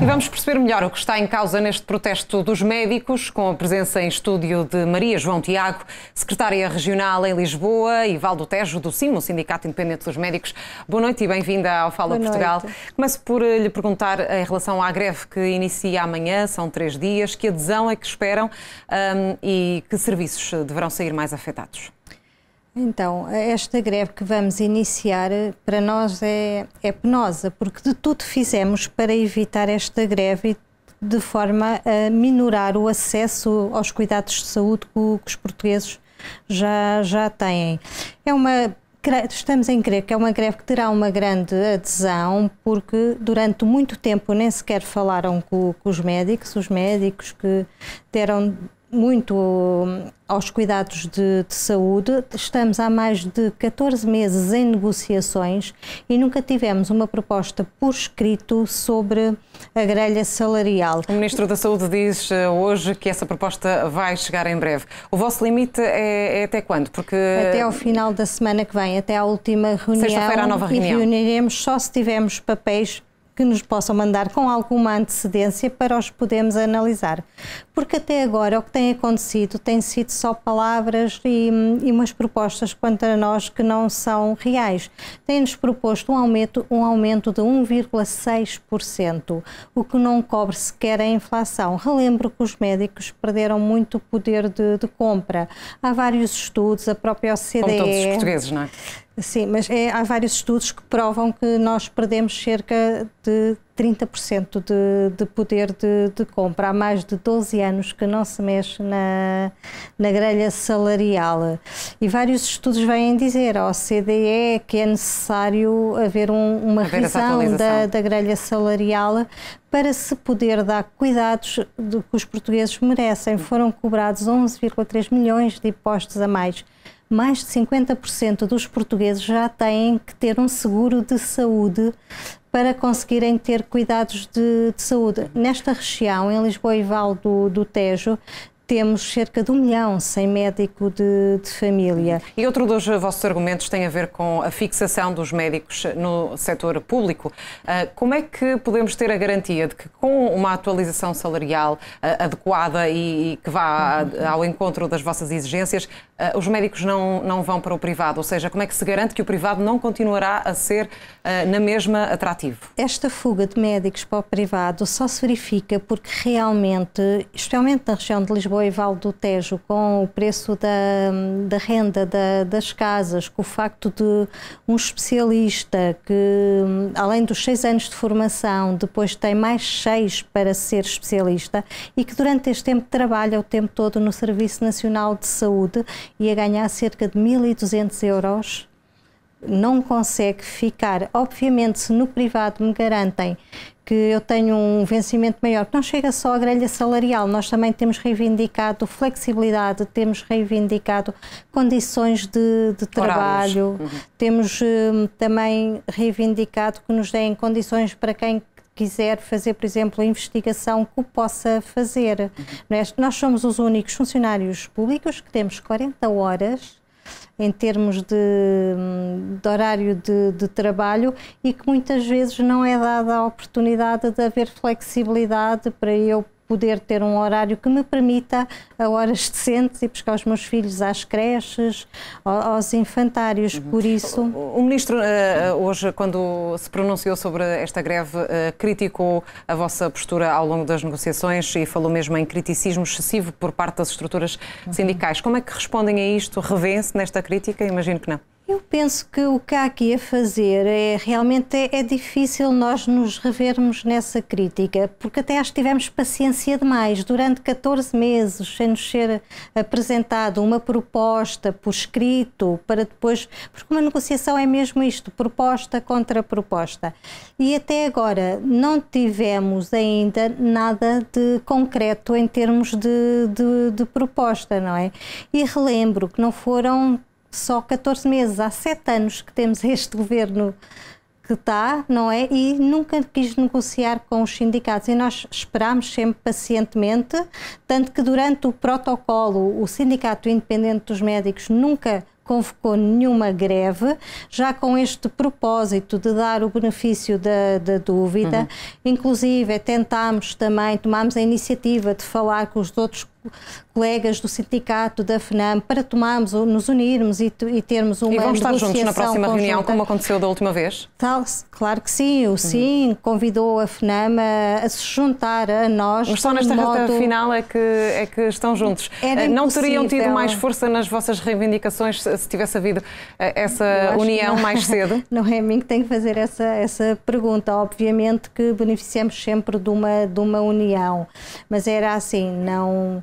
E vamos perceber melhor o que está em causa neste protesto dos médicos, com a presença em estúdio de Maria João Tiago, secretária regional em Lisboa, e Valdo Tejo, do CIMO, Sindicato Independente dos Médicos. Boa noite e bem-vinda ao Fala Boa Portugal. Noite. Começo por eh, lhe perguntar em relação à greve que inicia amanhã, são três dias, que adesão é que esperam um, e que serviços deverão sair mais afetados? Então, esta greve que vamos iniciar eh, para nós é, é penosa, porque de tudo fizemos para evitar esta greve de forma a minorar o acesso aos cuidados de saúde que, os portugueses já, já têm. É uma estamos em crer que é uma greve que terá uma grande adesão, porque durante muito tempo nem sequer falaram com, com os médicos, os médicos que deram muito hum, aos cuidados de, de, saúde. Estamos há mais de 14 meses em negociações e nunca tivemos uma proposta por escrito sobre a grelha salarial. O Ministro da Saúde diz eh, hoje que essa proposta vai chegar em breve. O vosso limite é, é até quando? Porque até ao final da semana que vem, até à última reunião. Sexta-feira a nova reunião. E reuniremos só se tivermos papéis que nos possam mandar com alguma antecedência para os podermos analisar. Porque até agora o que tem acontecido tem sido só palavras e, e umas propostas quanto a nós que não são reais. Tem-nos proposto um aumento, um aumento de 1,6%, o que não cobre sequer a inflação. Relembro que os médicos perderam muito poder de, de compra. Há vários estudos, a própria OCDE... Como todos os portugueses, não é? Sim, mas é, há vários estudos que provam que nós perdemos cerca de 30% de, de poder de, de, compra. Há mais de 12 anos que não se mexe na, na grelha salarial. E vários estudos vêm dizer ao CDE que é necessário haver um, uma haver revisão da, da grelha salarial para se poder dar cuidados do que os portugueses merecem. Foram cobrados 11,3 milhões de impostos a mais mais de 50% dos portugueses já têm que ter um seguro de saúde para conseguirem ter cuidados de, de saúde. Nesta região, em Lisboa e Val do, do Tejo, temos cerca de um milhão sem médico de, de, família. E outro dos vossos argumentos tem a ver com a fixação dos médicos no setor público. Ah, como é que podemos ter a garantia de que, com uma atualização salarial ah, adequada e, que vá ao encontro das vossas exigências, ah, os médicos não, não vão para o privado? Ou seja, como é que se garante que o privado não continuará a ser, na mesma, atrativo? Esta fuga de médicos para o privado só se verifica porque realmente, especialmente na região de Lisboa, Lisboa e Vale do Tejo, com o preço da, da renda da, das casas, com o facto de um especialista que, além dos seis anos de formação, depois tem mais seis para ser especialista e que durante este tempo trabalha o tempo todo no Serviço Nacional de Saúde e a ganhar cerca de 1.200 euros não consegue ficar. Obviamente, se no privado me garantem que eu tenho um vencimento maior, não chega só à grelha salarial, nós também temos reivindicado flexibilidade, temos reivindicado condições de, de trabalho, uhum. temos hum, também reivindicado que nos deem condições para quem quiser fazer, por exemplo, a investigação que o possa fazer. Uhum. É? Nós somos os únicos funcionários públicos que temos 40 horas em termos de, de horário de, de, trabalho e que muitas vezes não é dada a oportunidade de haver flexibilidade para eu poder ter um horário que me permita, a horas decentes, ir buscar os meus filhos às creches, aos infantários. Uhum. Por isso. O, Ministro, eh, eh, hoje, quando se pronunciou sobre esta greve, eh, criticou a vossa postura ao longo das negociações e falou mesmo em criticismo excessivo por parte das estruturas uhum. sindicais. Como é que respondem a isto? Revêem-se nesta crítica? Imagino que não. Eu penso que o que há aqui a fazer é realmente é, é, difícil nós nos revermos nessa crítica, porque até acho que tivemos paciência demais durante 14 meses sem nos ser apresentado uma proposta por escrito para depois, porque uma negociação é mesmo isto, proposta contra proposta. E até agora não tivemos ainda nada de concreto em termos de, de, de proposta, não é? E relembro que não foram só 14 meses, há 7 anos que temos este governo que está, não é? E nunca quis negociar com os sindicatos. E nós esperámos sempre pacientemente, tanto que durante o protocolo, o Sindicato Independente dos Médicos nunca convocou nenhuma greve, já com este propósito de dar o benefício da, da dúvida. Uhum. Inclusive, tentámos também, tomámos a iniciativa de falar com os outros colegas do sindicato, da FNAM, para tomarmos, nos unirmos e, e termos uma. E vamos estar juntos na próxima conjunta. reunião, como aconteceu da última vez? Tal, claro que sim, o sim uhum. convidou a FNAM a, a, se juntar a nós. Mas só nesta modo... reta final é que, é que estão juntos. Era eh, Não teriam tido mais força nas vossas reivindicações se tivesse havido eh, essa união mais cedo? Não é a mim que tenho que fazer essa, essa pergunta. Obviamente que beneficiamos sempre de uma, de uma união, mas era assim, não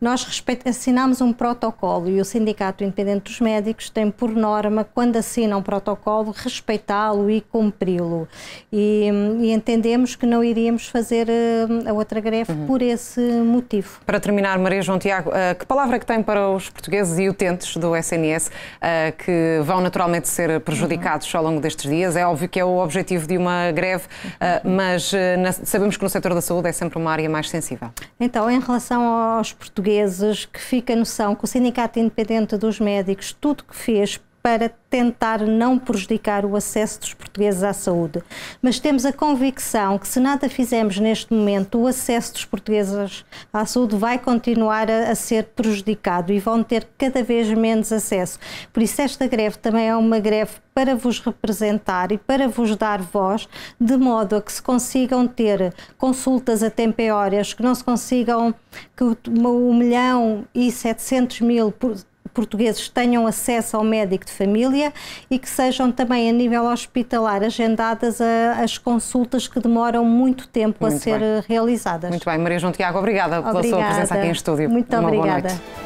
nós assinamos um protocolo e o Sindicato Independente dos Médicos tem por norma, quando assina um protocolo, respeitá-lo e cumpri-lo. E, e, entendemos que não iríamos fazer eh, a outra greve uhum. por esse motivo. Para terminar, Maria João Tiago, eh, que palavra que tem para os portugueses e utentes do SNS eh, que vão naturalmente ser prejudicados ao longo destes dias? É óbvio que é o objetivo de uma greve, mas sabemos que no setor da saúde é sempre uma área mais sensível. Então, em relação aos portugueses, portugueses que fica a noção que o Sindicato Independente dos Médicos, tudo que fez para tentar não prejudicar o acesso dos portugueses à saúde. Mas temos a convicção que se nada fizermos neste momento, o acesso dos portugueses à saúde vai continuar a, a ser prejudicado e vão ter cada vez menos acesso. Por isso esta greve também é uma greve para vos representar e para vos dar voz, de modo a que se consigam ter consultas a tempo e horas, que não se consigam que o, milhão e 700 mil portugueses tenham acesso ao médico de família e que sejam também a nível hospitalar agendadas a, eh, as consultas que demoram muito tempo muito a ser bem. Eh, realizadas. Muito bem, Maria João Tiago, obrigada, obrigada, pela sua presença aqui em estúdio. Muito Uma obrigada.